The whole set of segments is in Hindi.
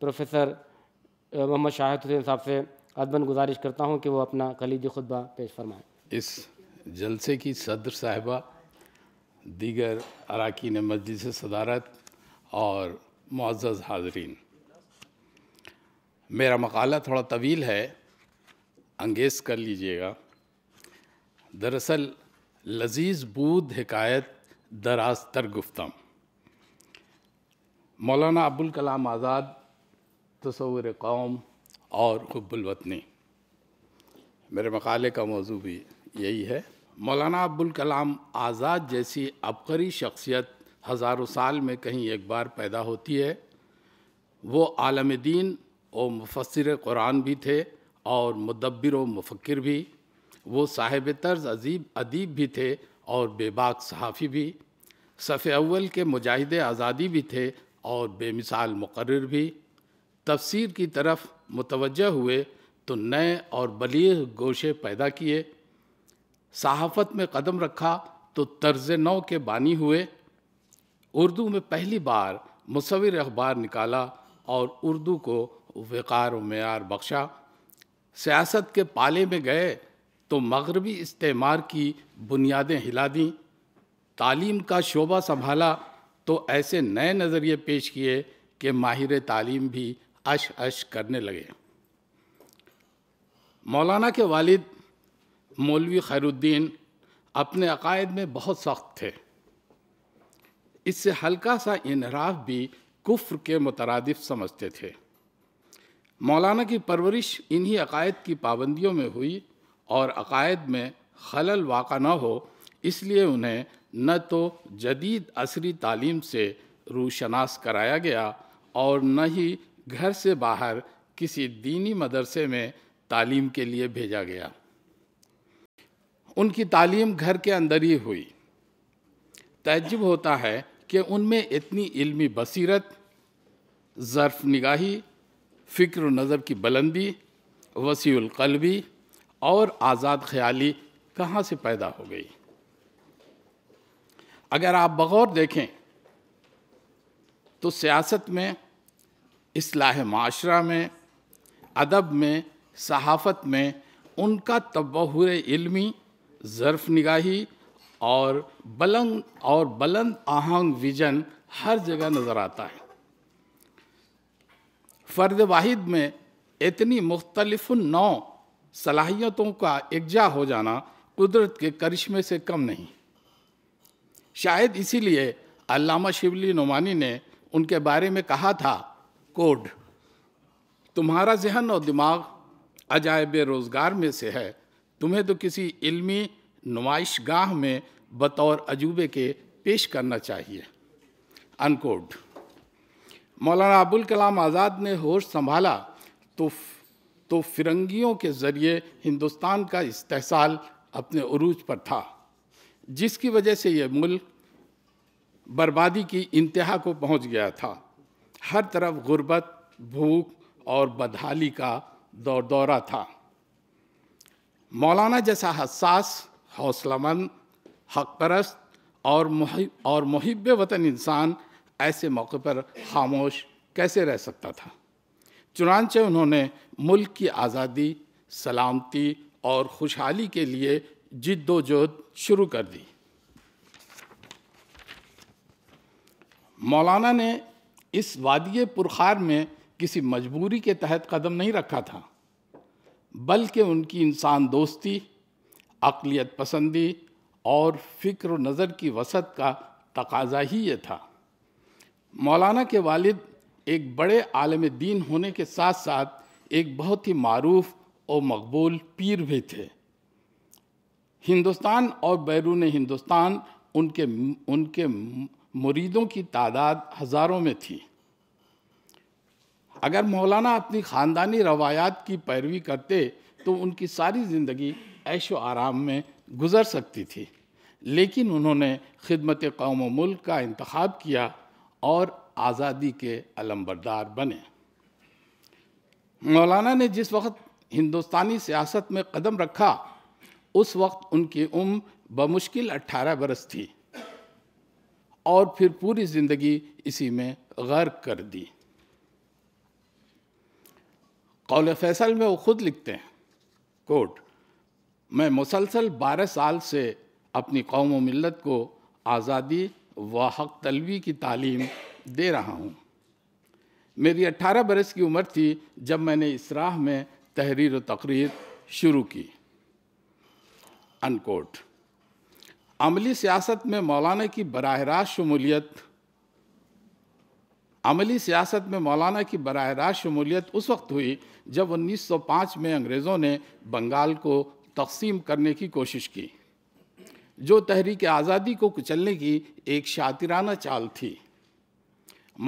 प्रोफेसर मोहम्मद शाहिद हुसैन साहब से अदबन गुजारिश करता हूँ कि वो अपना खलीज खुतबा पेश फरमाएँ इस जलसे की सदर साहिबा दीगर अरकान मस्जिद सदारत और मुआज़ हाजरीन मेरा मकाला थोड़ा तवील है अंगेज कर लीजिएगा दरअसल लजीज बूद हकायत दराज तर गुफ्तम मौलाना अबुल कलाम आज़ाद तस्वुर कौम और हब्बुलवतनी मेरे मकाले का मौजू भी यही है मौलाना अब्दुल कलाम आज़ाद जैसी अबकरी शख्सियत हज़ारों साल में कहीं एक बार पैदा होती है वो आलम दीन और मुफसर कुरान भी थे और मुदब्बिर व मुफक्र भी वो साहिब तर्ज अजीब अदीब भी थे और बेबाक सहाफ़ी भी सफ़े अव्वल के मुजाहिद आज़ादी भी थे और बेमिसाल मुकर भी तफसीर की तरफ मुतवज हुए तो नए और बलीग गोशे पैदा किए सहाफ़त में कदम रखा तो तर्ज नौ के बानी हुए उर्दू में पहली बार मुसविर अखबार निकाला और उर्दू को वक़ार मैार बख्शा सियासत के पाले में गए तो मगरबी इस्तेमार की बुनियादें हिला दीं तालीम का शोबा संभाला तो ऐसे नए नज़रिए पेश किए कि माहिर तालीम भी अश अश करने लगे मौलाना के वालिद मौलवी खैरुद्दीन अपने अकायद में बहुत सख्त थे इससे हल्का सा इनहराफ भी कुफ्र के मुतरदफ समझते थे मौलाना की परवरिश इन्हीं अकायद की पाबंदियों में हुई और अकायद में खलल वाक़ न हो इसलिए उन्हें न तो जदीद असरी तालीम से रूशनास कराया गया और न ही घर से बाहर किसी दीनी मदरसे में तालीम के लिए भेजा गया उनकी तालीम घर के अंदर ही हुई तजब होता है कि उनमें इतनी इल्मी बसीरत ज़र्फ़ निगाही फ़िक्र नज़र की बुलंदी वसीकलबी और आज़ाद ख्याली कहाँ से पैदा हो गई अगर आप बगौर देखें तो सियासत में असलाह माशरा में अदब में सहाफ़त में उनका तबहर इलमी ज़र्फ़ निगाही और बलंग और बलंद आहंग विजन हर जगह नज़र आता है फ़र्द वाहिद में इतनी मुख्तलफ़ नौ सलाहियतों का एकजा हो जाना कुदरत के करिश्मे से कम नहीं शायद इसीलिए अल्लामा शिवली नुमानी ने उनके बारे में कहा था कोड तुम्हारा जहन और दिमाग अजायब रोज़गार में से है तुम्हें तो किसी इल्मी नुमाइश गाह में बतौर अजूबे के पेश करना चाहिए अनकोड मौलाना अबुल कलाम आज़ाद ने होश संभाला तो तो फिरंगियों के ज़रिए हिंदुस्तान का इस्तेसाल अपने अरूज पर था जिसकी वजह से यह मुल्क बर्बादी की इंतहा को पहुंच गया था हर तरफ गुर्बत भूख और बदहाली का दौर दौरा था मौलाना जैसा हसास हौसलामंद हक परस्त और और मुहब वतन इंसान ऐसे मौके पर खामोश कैसे रह सकता था चुनानचे उन्होंने मुल्क की आज़ादी सलामती और खुशहाली के लिए जिद्दोजहद शुरू कर दी मौलाना ने इस वादिय पुरखार में किसी मजबूरी के तहत कदम नहीं रखा था बल्कि उनकी इंसान दोस्ती अकलीत पसंदी और फिक्र नज़र की वसत का तकाजा ही ये था मौलाना के वालिद एक बड़े आलम दीन होने के साथ साथ एक बहुत ही मरूफ और मकबूल पीर भी थे हिंदुस्तान और बैरून हिंदुस्तान उनके उनके मुरीदों की तादाद हज़ारों में थी अगर मौलाना अपनी ख़ानदानी रवायात की पैरवी करते तो उनकी सारी ज़िंदगी ऐशो आराम में गुज़र सकती थी लेकिन उन्होंने खिदमत कौम मुल्क का इंतखब किया और आज़ादी के अलमबरदार बने मौलाना ने जिस वक्त हिंदुस्तानी सियासत में कदम रखा उस वक्त उनकी उम्र बमुश्किल अट्ठारह बरस थी और फिर पूरी ज़िंदगी इसी में गर्क कर दी कौल फैसल में वो खुद लिखते हैं कोट मैं मुसलसल बारह साल से अपनी कौम व मिलत को आज़ादी व हक तलवी की तालीम दे रहा हूँ मेरी 18 बरस की उम्र थी जब मैंने इसराह में तहरीर व तकरीर शुरू की अनकोट अमली सियासत में मौलाना की बरह रास्त शमूलियत अमली सियासत में मौलाना की बरह रास्त शमूलियत उस वक्त हुई जब 1905 में अंग्रेज़ों ने बंगाल को तकसीम करने की कोशिश की जो तहरीक आज़ादी को कुचलने की एक शातिराना चाल थी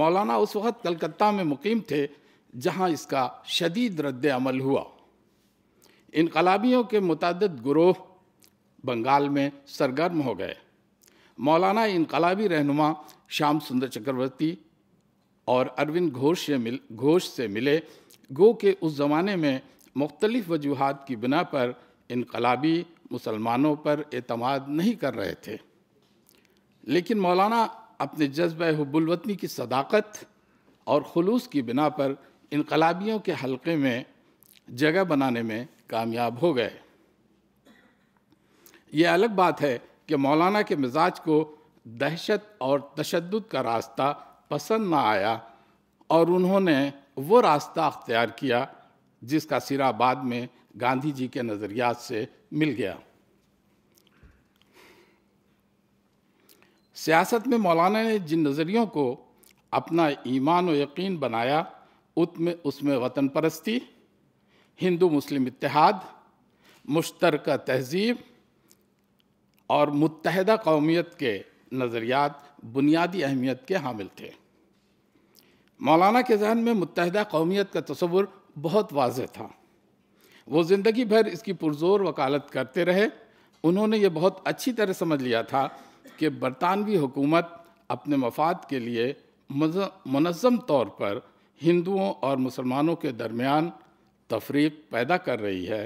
मौलाना उस वक्त कलकत्ता में मुकीम थे जहां इसका शदीद रद्द अमल हुआ इनकलाबियों के मुतद ग्रोह बंगाल में सरगर्म हो गए मौलाना इनकलाबी रहनुमा श्याम सुंदर चक्रवर्ती और अरविंद घोष से मिल घोष से मिले गो के उस ज़माने में मुख्तलिफ़ वजूहत की बिना पर इनकलाबी मुसलमानों पर अतमाद नहीं कर रहे थे लेकिन मौलाना अपने जज्ब हब्बुलवतनी की सदाकत और खलूस की बिना पर इनकलाबियों के हलक़े में जगह बनाने में कामयाब हो गए ये अलग बात है कि मौलाना के मिजाज को दहशत और तशद का रास्ता पसंद ना आया और उन्होंने वो रास्ता अख्तियार किया जिसका सिरा बाद में गांधी जी के नज़रियात से मिल गया सियासत में मौलाना ने जिन नज़रियों को अपना ईमान और यकीन बनाया उसमें उसमें वतन परस्ती हिंदू मुस्लिम इतिहाद मुश्तरक तहजीब और मुतहदा कौमियत के नज़रियात बुनियादी अहमियत के हामिल थे मौलाना के जहन में मुतहदा कौमियत का तस्वुर बहुत वाज था वो ज़िंदगी भर इसकी पुरजोर वकालत करते रहे उन्होंने ये बहुत अच्छी तरह समझ लिया था कि बरतानवी हुकूमत अपने मफाद के लिए मनज़म तौर पर हिंदुओं और मुसलमानों के दरमियान तफरीक पैदा कर रही है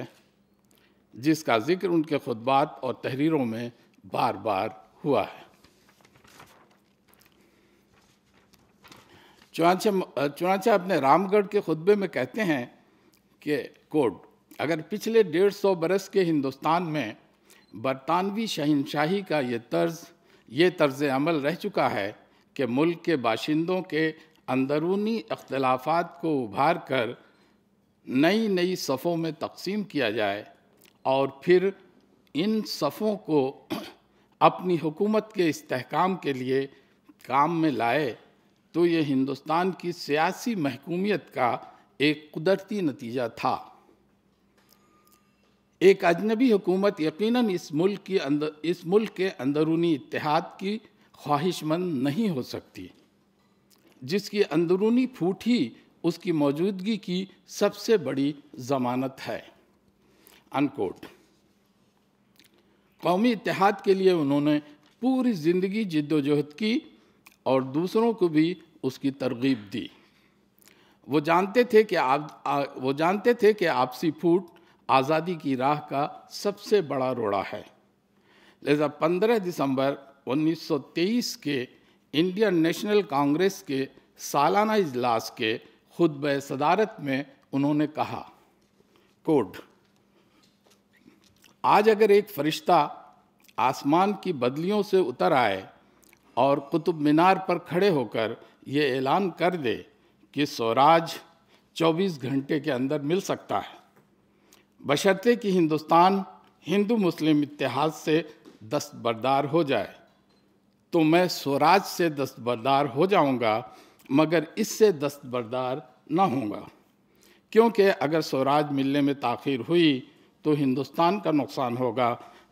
जिसका जिक्र उनके खुतबात और तहरीरों में बार बार हुआ है चुनाचे चुनाचे अपने रामगढ़ के खुतबे में कहते हैं कि कोड अगर पिछले डेढ़ सौ बरस के हिंदुस्तान में बरतानवी शहनशाही का ये तर्ज ये तर्ज अमल रह चुका है कि मुल्क के बाशिंदों के अंदरूनी अख्तलाफात को उभार कर नई नई सफ़ों में तकसीम किया जाए और फिर इन सफ़ों को अपनी हुकूमत के इस्तेकाम के लिए काम में लाए तो ये हिंदुस्तान की सियासी महकूमियत का एक कुदरती नतीजा था एक अजनबी हुकूमत यकीनन इस मुल्क की अंदर इस मुल्क के अंदरूनी इतिहाद की ख्वाहिशमंद नहीं हो सकती जिसकी अंदरूनी फूट ही उसकी मौजूदगी की सबसे बड़ी ज़मानत है अनकोट कौमी इतिहाद के लिए उन्होंने पूरी ज़िंदगी जिद्दोजहद की और दूसरों को भी उसकी तरगीब दी वो जानते थे कि आप वो जानते थे कि आपसी फूट आज़ादी की राह का सबसे बड़ा रोड़ा है लिजा 15 दिसंबर 1923 के इंडियन नेशनल कांग्रेस के सालाना इजलास के खुद सदारत में उन्होंने कहा कोड आज अगर एक फरिश्ता आसमान की बदलियों से उतर आए और कुतुब मीनार पर खड़े होकर ये ऐलान कर दे कि स्वराज 24 घंटे के अंदर मिल सकता है बशर्ते कि हिंदुस्तान हिंदू मुस्लिम इतिहास से दस्तबरदार हो जाए तो मैं स्वराज से दस्तबरदार हो जाऊंगा मगर इससे दस्तबरदार ना होऊंगा क्योंकि अगर स्वराज मिलने में ताखिर हुई तो हिंदुस्तान का नुकसान होगा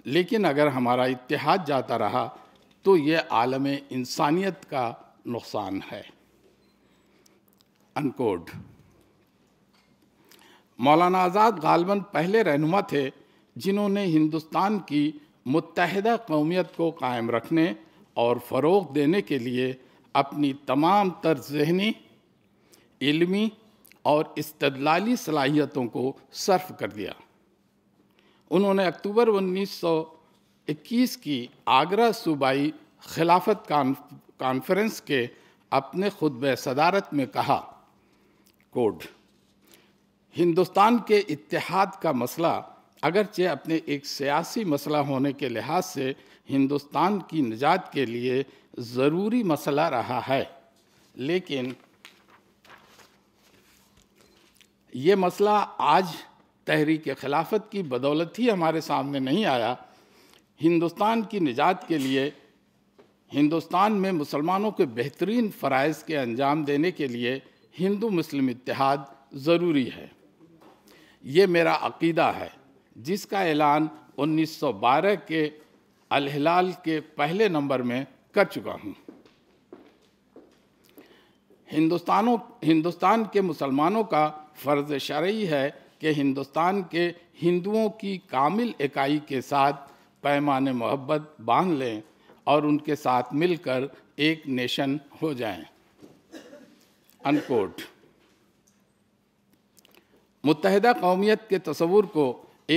लेकिन अगर हमारा इतिहाद जाता रहा तो ये आलम इंसानियत का नुकसान है अनकोड मौलाना आज़ाद गालबन पहले रहनुमा थे जिन्होंने हिंदुस्तान की मुतहदा कौमियत को कायम रखने और फ़रोग देने के लिए अपनी तमाम तर जहनी इलमी और इस्तलाली सलाहियतों को सर्फ कर दिया उन्होंने अक्टूबर 1921 की आगरा सूबाई खिलाफत कॉन्फ्रेंस के अपने खुतब सदारत में कहा कोड हिंदुस्तान के इतिहाद का मसला अगरचे अपने एक सियासी मसला होने के लिहाज से हिंदुस्तान की निजात के लिए ज़रूरी मसला रहा है लेकिन ये मसला आज तहरीक खिलाफत की बदौलत ही हमारे सामने नहीं आया हिंदुस्तान की निजात के लिए हिंदुस्तान में मुसलमानों के बेहतरीन फ़रज़ के अंजाम देने के लिए हिंदू मुस्लिम इतिहाद ज़रूरी है ये मेरा अकीदा है जिसका ऐलान 1912 के अलहलाल के पहले नंबर में कर चुका हूँ हिंदुस्तानों हिंदुस्तान के मुसलमानों का फ़र्ज़ शरा है कि हिंदुस्तान के हिंदुओं की कामिल इकाई के साथ पैमान मोहब्बत बांध लें और उनके साथ मिलकर एक नेशन हो जाएं। अनकोट मुतहदा कौमियत के तस्वूर को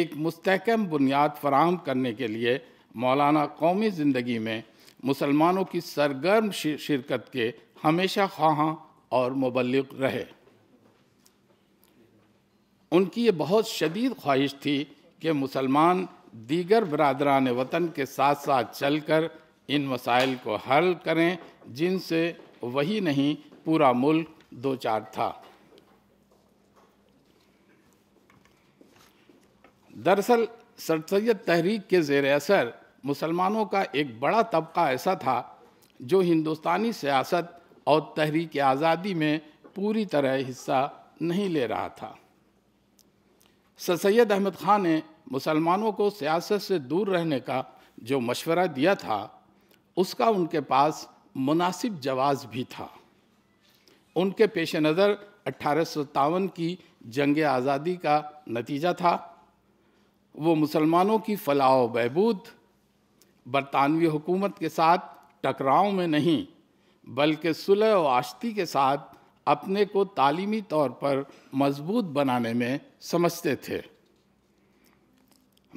एक मस्तकम बुनियाद फराहम करने के लिए मौलाना कौमी ज़िंदगी में मुसलमानों की सरगर्म शिरकत के हमेशा ख्वाह और मुबलक रहे उनकी ये बहुत शदीद ख्वाहिश थी कि मुसलमान दीगर बरदरान वतन के साथ साथ चल कर इन मसाइल को हल करें जिनसे वही नहीं पूरा मुल्क दो चार था दरअसल सर सैद तहरीक के जेर असर मुसलमानों का एक बड़ा तबका ऐसा था जो हिंदुस्तानी सियासत और तहरीक आज़ादी में पूरी तरह हिस्सा नहीं ले रहा था सर सैद अहमद ख़ान ने मुसलमानों को सियासत से दूर रहने का जो मशवरा दिया था उसका उनके पास मुनासिब जवाब भी था उनके पेश नज़र अट्ठारह की जंग आज़ादी का नतीजा था वो मुसलमानों की फलाह बहबूद बरतानवी हुकूमत के साथ टकराव में नहीं बल्कि सुलह व आश्ती के साथ अपने को तालीमी तौर पर मजबूत बनाने में समझते थे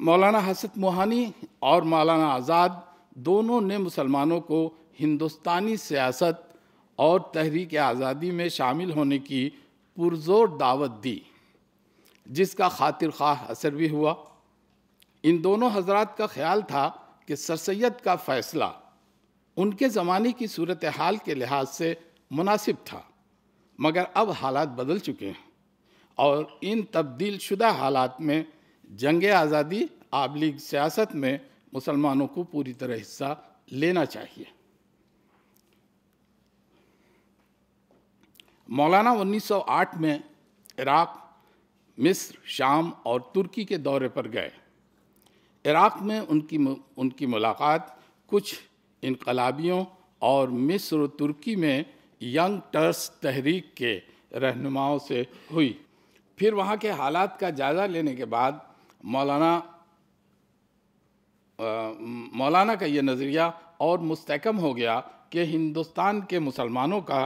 मौलाना हसत मोहानी और मौलाना आज़ाद दोनों ने मुसलमानों को हिंदुस्तानी सियासत और तहरीक आज़ादी में शामिल होने की पुरजोर दावत दी जिसका खातिर खा असर भी हुआ इन दोनों हजरात का ख्याल था कि सर सैद का फ़ैसला उनके ज़माने की सूरत हाल के लिहाज से मुनासिब था मगर अब हालात बदल चुके हैं और इन तब्दील शुदा हालात में जंग आज़ादी आबलीग सियासत में मुसलमानों को पूरी तरह हिस्सा लेना चाहिए मौलाना 1908 में इराक़ मिस्र शाम और तुर्की के दौरे पर गए इराक़ में उनकी उनकी मुलाकात कुछ इनकलाबियों और मिस्र तुर्की में यंग टर्स तहरीक के रहनुमाओं से हुई फिर वहाँ के हालात का जायज़ा लेने के बाद मौलाना आ, मौलाना का ये नज़रिया और मुस्तकम हो गया कि हिंदुस्तान के मुसलमानों का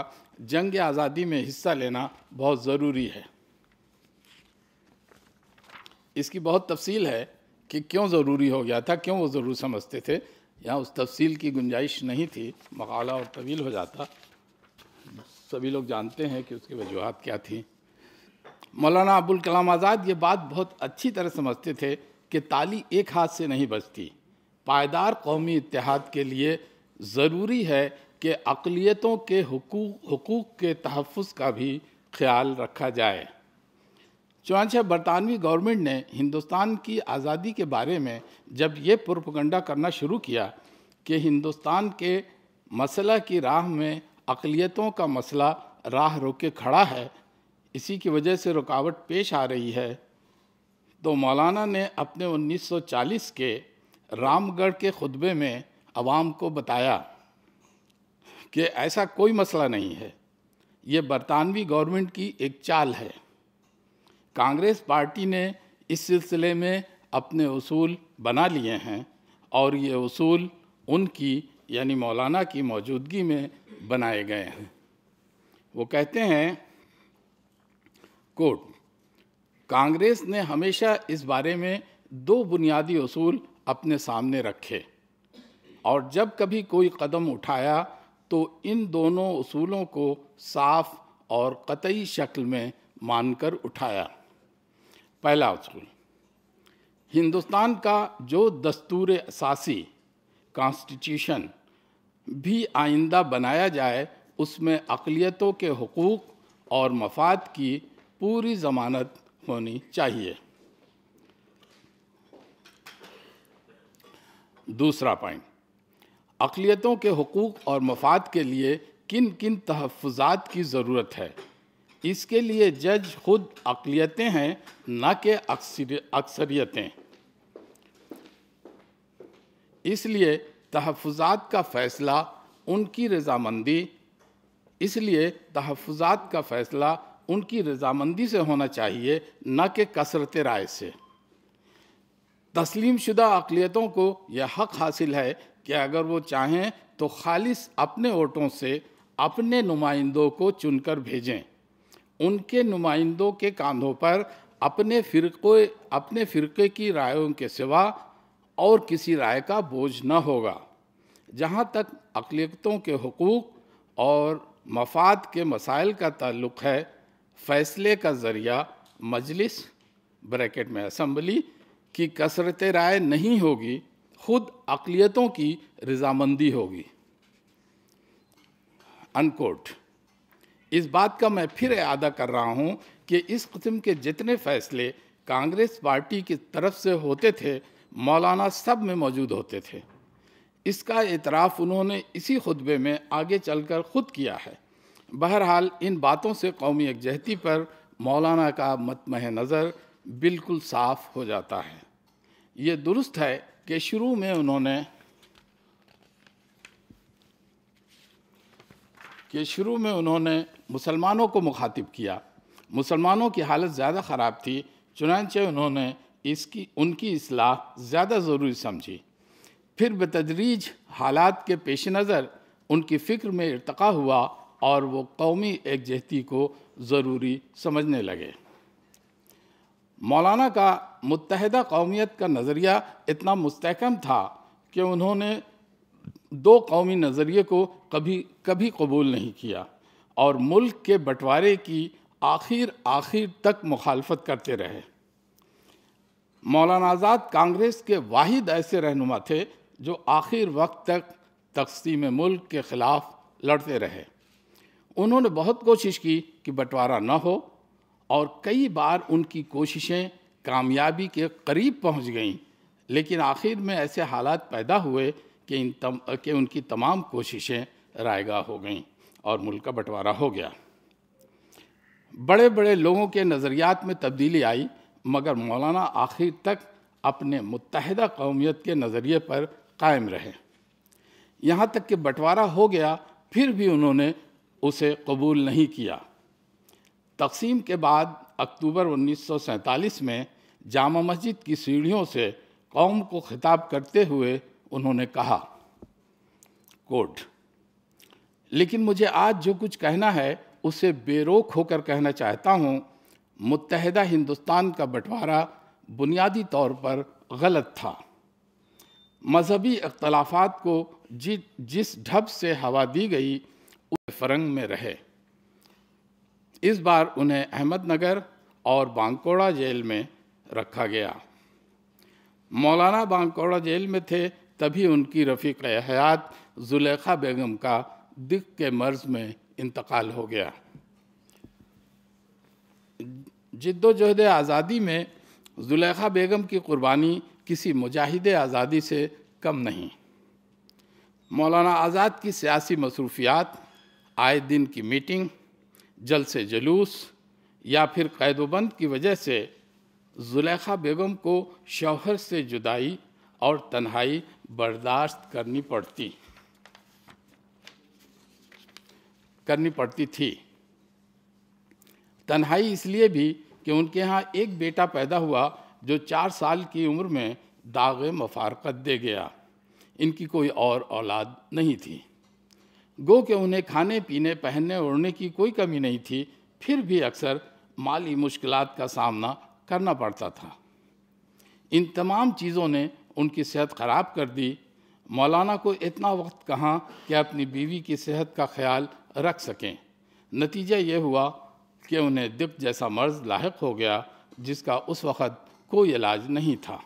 जंग आज़ादी में हिस्सा लेना बहुत ज़रूरी है इसकी बहुत तफसील है कि क्यों ज़रूरी हो गया था क्यों वो ज़रूर समझते थे यहाँ उस तफसील की गुंजाइश नहीं थी मकाला और तवील हो जाता सभी लोग जानते हैं कि उसकी वजूहत क्या थी मौलाना अबुल कलाम आज़ाद ये बात बहुत अच्छी तरह समझते थे कि ताली एक हाथ से नहीं बजती पायदार कौमी इतिहाद के लिए ज़रूरी है कि अकलीतों के हकूक के तहफ़ का भी ख्याल रखा जाए चुनाचे बरतानवी गवर्नमेंट ने हिंदुस्तान की आज़ादी के बारे में जब ये पुरपगंडा करना शुरू किया कि हिंदुस्तान के मसला की राह में अकलीतों का मसला राह रोके खड़ा है इसी की वजह से रुकावट पेश आ रही है तो मौलाना ने अपने 1940 के रामगढ़ के खुतबे में आवाम को बताया कि ऐसा कोई मसला नहीं है ये बरतानवी गवर्नमेंट की एक चाल है कांग्रेस पार्टी ने इस सिलसिले में अपने असूल बना लिए हैं और ये असूल उनकी यानी मौलाना की मौजूदगी में बनाए गए हैं वो कहते हैं कोट कांग्रेस ने हमेशा इस बारे में दो बुनियादी असूल अपने सामने रखे और जब कभी कोई कदम उठाया तो इन दोनों असूलों को साफ और कतई शक्ल में मानकर उठाया पहला असूल हिंदुस्तान का जो दस्तूर असासी कॉन्स्टिट्यूशन भी आइंदा बनाया जाए उसमें अकलीतों के हकूक़ और मफाद की पूरी जमानत होनी चाहिए दूसरा पॉइंट अकलीतों के हकूक़ और मफाद के लिए किन किन तहफ़ात की ज़रूरत है इसके लिए जज खुद अकलीतें हैं न कि अक्सरियतें इसलिए तहफ़ात का फ़ैसला उनकी रजामंदी इसलिए तहफ़ात का फ़ैसला उनकी रजामंदी से होना चाहिए न कि कसरत राय से तस्लीम शुदा अकलीतों को यह हक हासिल है कि अगर वो चाहें तो खालिस अपने वोटों से अपने नुमाइंदों को चुनकर भेजें उनके नुमाइंदों के कांधों पर अपने फ़िरको अपने फ़िरके की रायों के सिवा और किसी राय का बोझ न होगा जहाँ तक अकलीतों के हकूक़ और मफाद के मसाइल का ताल्लुक़ है फैसले का ज़रिया मजलिस ब्रैकेट में असम्बली की कसरत राय नहीं होगी खुद अकलीतों की रजामंदी होगी अनकोट इस बात का मैं फिर अदा कर रहा हूँ कि इस कस्म के जितने फैसले कांग्रेस पार्टी की तरफ से होते थे मौलाना सब में मौजूद होते थे इसका एतराफ़ उन्होंने इसी खुतबे में आगे चलकर खुद किया है बहरहाल इन बातों से कौमी यकजहती पर मौलाना का मतम नज़र बिल्कुल साफ हो जाता है ये दुरुस्त है कि शुरू में उन्होंने कि शुरू में उन्होंने मुसलमानों को मुखातिब किया मुसलमानों की हालत ज़्यादा ख़राब थी चुनानचे उन्होंने इसकी उनकी असलाह ज़्यादा ज़रूरी समझी फिर बतदरीज हालात के पेश नज़र उनकी फ़िक्र में इरतका हुआ और वो कौमी एकजहती को ज़रूरी समझने लगे मौलाना का मुतहदा कौमियत का नज़रिया इतना मुस्तकम था कि उन्होंने दो कौमी नज़रिए को कभी कभी कबूल नहीं किया और मुल्क के बंटवारे की आखिर आखिर तक मुखालफत करते रहे मौलाना आज़ाद कांग्रेस के वाहिद ऐसे रहनुमा थे जो आखिर वक्त तक तकसीम मुल्क के ख़िलाफ़ लड़ते रहे उन्होंने बहुत कोशिश की कि बंटवारा न हो और कई बार उनकी कोशिशें कामयाबी के करीब पहुंच गईं लेकिन आखिर में ऐसे हालात पैदा हुए कि इन तम कि उनकी तमाम कोशिशें रायगा हो गईं और मुल्क का बंटवारा हो गया बड़े बड़े लोगों के नज़रियात में तब्दीली आई मगर मौलाना आखिर तक अपने मुतहदा कौमियत के नज़रिए पर कायम रहे यहाँ तक कि बंटवारा हो गया फिर भी उन्होंने उसे कबूल नहीं किया तकसीम के बाद अक्टूबर 1947 में जामा मस्जिद की सीढ़ियों से कौम को खिताब करते हुए उन्होंने कहा कोट लेकिन मुझे आज जो कुछ कहना है उसे बेरोक होकर कहना चाहता हूँ मुतहदा हिंदुस्तान का बंटवारा बुनियादी तौर पर गलत था मजहबी अख्तलाफात को जि जिस ढब से हवा दी गई फरंग में रहे इस बार उन्हें अहमदनगर और बांकोड़ा जेल में रखा गया मौलाना बांकोड़ा जेल में थे तभी उनकी रफ़ीक हयात जुलेखा बेगम का दिख के मर्ज़ में इंतकाल हो गया जिद्दोजहद आज़ादी में जुलेखा बेगम की क़ुरबानी किसी मुजाहिद आज़ादी से कम नहीं मौलाना आज़ाद की सियासी मसरूफियात आए दिन की मीटिंग जल से जलूस या फिर कैदोबंद की वजह से जुलेखा बेगम को शौहर से जुदाई और तन्हाई बर्दाश्त करनी पड़ती करनी पड़ती थी तन्हाई इसलिए भी कि उनके यहाँ एक बेटा पैदा हुआ जो चार साल की उम्र में दाग मफारकत दे गया इनकी कोई और औलाद नहीं थी गो के उन्हें खाने पीने पहनने ओढ़ने की कोई कमी नहीं थी फिर भी अक्सर माली मुश्किल का सामना करना पड़ता था इन तमाम चीज़ों ने उनकी सेहत ख़राब कर दी मौलाना को इतना वक्त कहाँ कि अपनी बीवी की सेहत का ख्याल रख सकें नतीजा ये हुआ कि उन्हें दिप जैसा मर्ज लाक हो गया जिसका उस वक़्त कोई इलाज नहीं था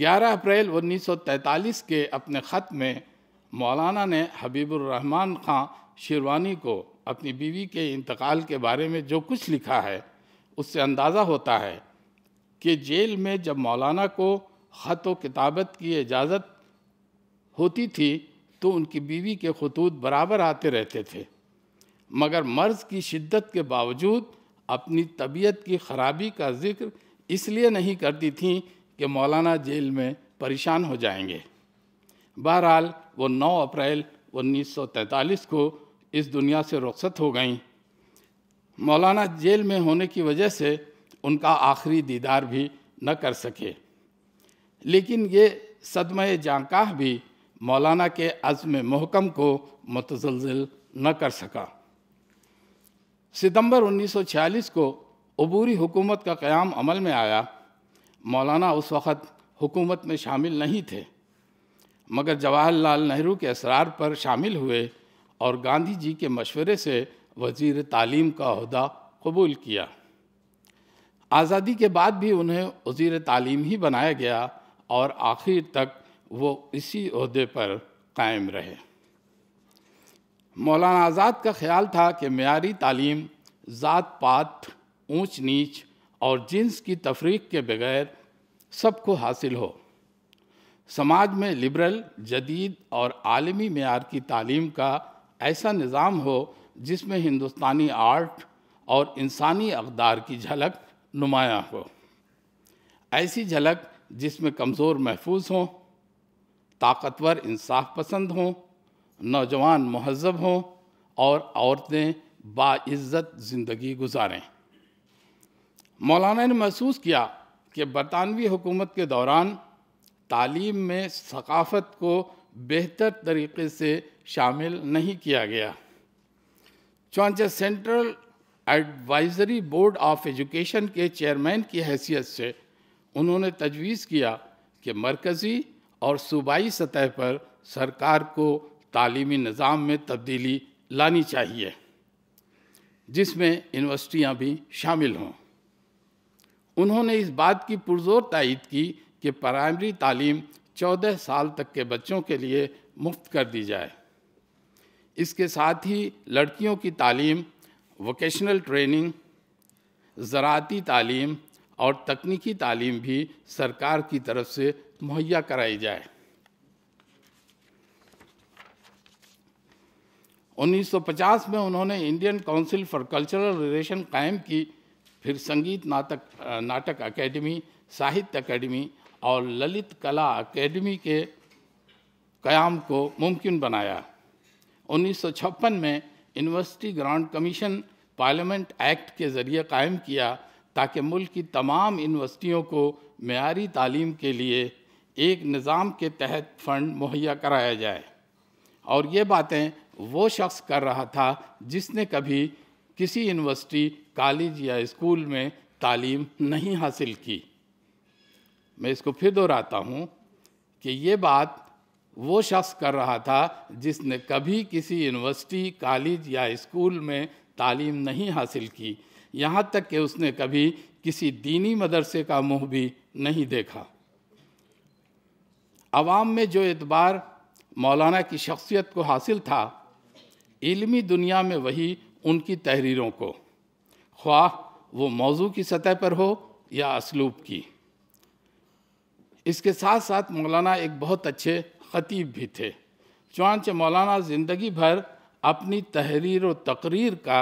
11 अप्रैल 1943 के अपने ख़त में मौलाना ने हबीबुर रहमान खां शिरवानी को अपनी बीवी के इंतकाल के बारे में जो कुछ लिखा है उससे अंदाज़ा होता है कि जेल में जब मौलाना को ख़त व किताबत की इजाज़त होती थी तो उनकी बीवी के खतूत बराबर आते रहते थे मगर मर्ज़ की शिद्दत के बावजूद अपनी तबीयत की ख़राबी का जिक्र इसलिए नहीं करती थी कि मौलाना जेल में परेशान हो जाएंगे बहरहाल वो 9 अप्रैल 1943 को इस दुनिया से रुखसत हो गईं मौलाना जेल में होने की वजह से उनका आखिरी दीदार भी न कर सके लेकिन ये सदमय जानकाह भी मौलाना के अज़म महकम को मतजलजल न कर सका सितंबर 1946 को अबूरी हुकूमत का क़्याम अमल में आया मौलाना उस वक़्त हुकूमत में शामिल नहीं थे मगर जवाहरलाल नेहरू के असरार पर शामिल हुए और गांधी जी के मशवरे से वजीर तालीम का अहदा कबूल किया आज़ादी के बाद भी उन्हें वजीर तालीम ही बनाया गया और आखिर तक वो इसी अहदे पर कायम रहे मौलाना आज़ाद का ख्याल था कि मैारी तालीम ज़ात पात ऊंच नीच और जिन्स की तफरीक के बगैर सबको हासिल हो समाज में लिबरल जदीद और आलमी मैार की तालीम का ऐसा निज़ाम हो जिसमें हिंदुस्तानी आर्ट और इंसानी अकदार की झलक नुमायाँ हो ऐसी झलक जिसमें कमज़ोर महफूज हों ताकतवर इंसाफ पसंद हों नौजवान महजब हों और औरतें बाज़्ज़त ज़िंदगी गुजारें मौलाना ने महसूस किया कि बरतानवी हुकूमत के दौरान तालीम में सकाफ़त को बेहतर तरीके से शामिल नहीं किया गया चौंचे Central Advisory Board of Education के चेयरमैन की हैसियत से उन्होंने तजवीज़ किया कि मरकज़ी और सूबाई सतह पर सरकार को तालीमी निज़ाम में तब्दीली लानी चाहिए जिसमें यूनिवर्सिटियाँ भी शामिल हों उन्होंने इस बात की पुरजोर तायद की कि प्राइमरी तालीम 14 साल तक के बच्चों के लिए मुफ्त कर दी जाए इसके साथ ही लड़कियों की तालीम वोकेशनल ट्रेनिंग ज़राती तालीम और तकनीकी तालीम भी सरकार की तरफ से मुहैया कराई जाए 1950 में उन्होंने Indian Council for Cultural Relation कायम की फिर संगीत नाटक नाटक एकेडमी साहित्य एकेडमी और ललित कला अकेडमी के क्याम को मुमकिन बनाया उन्नीस में University Grant Commission Parliament Act के ज़रिए कायम किया ताकि मुल्क की तमाम यूनिवर्सिटियों को मैारी तालीम के लिए एक निज़ाम के तहत फ़ंड मुहैया कराया जाए और ये बातें वो शख्स कर रहा था जिसने कभी किसी यूनिवर्सिटी कॉलेज या स्कूल में तालीम नहीं हासिल की मैं इसको फिर दोहराता हूँ कि ये बात वो शख्स कर रहा था जिसने कभी किसी यूनिवर्सिटी कॉलेज या स्कूल में तालीम नहीं हासिल की यहाँ तक कि उसने कभी किसी दीनी मदरसे का मुँह भी नहीं देखा आवाम में जो एतबार मौलाना की शख्सियत को हासिल था इलमी दुनिया में वही उनकी तहरीरों को ख्वाह वो मौजू की सतह पर हो या इसलूब की इसके साथ साथ मौलाना एक बहुत अच्छे ख़तीब भी थे चौंच मौलाना ज़िंदगी भर अपनी तहरीर व तकरीर का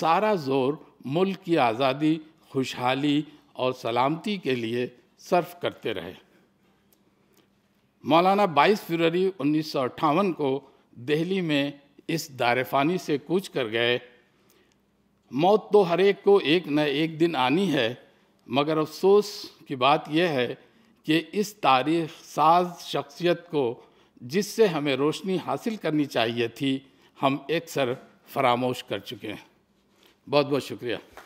सारा जोर मुल्क की आज़ादी खुशहाली और सलामती के लिए सर्फ करते रहे मौलाना 22 फरवरी उन्नीस को दिल्ली में इस दारफानी से कूच कर गए मौत तो हर एक को एक न एक दिन आनी है मगर अफसोस की बात यह है कि इस तारीख साज शख्सियत को जिससे हमें रोशनी हासिल करनी चाहिए थी हम एक सर फरामोश कर चुके हैं बहुत बहुत शुक्रिया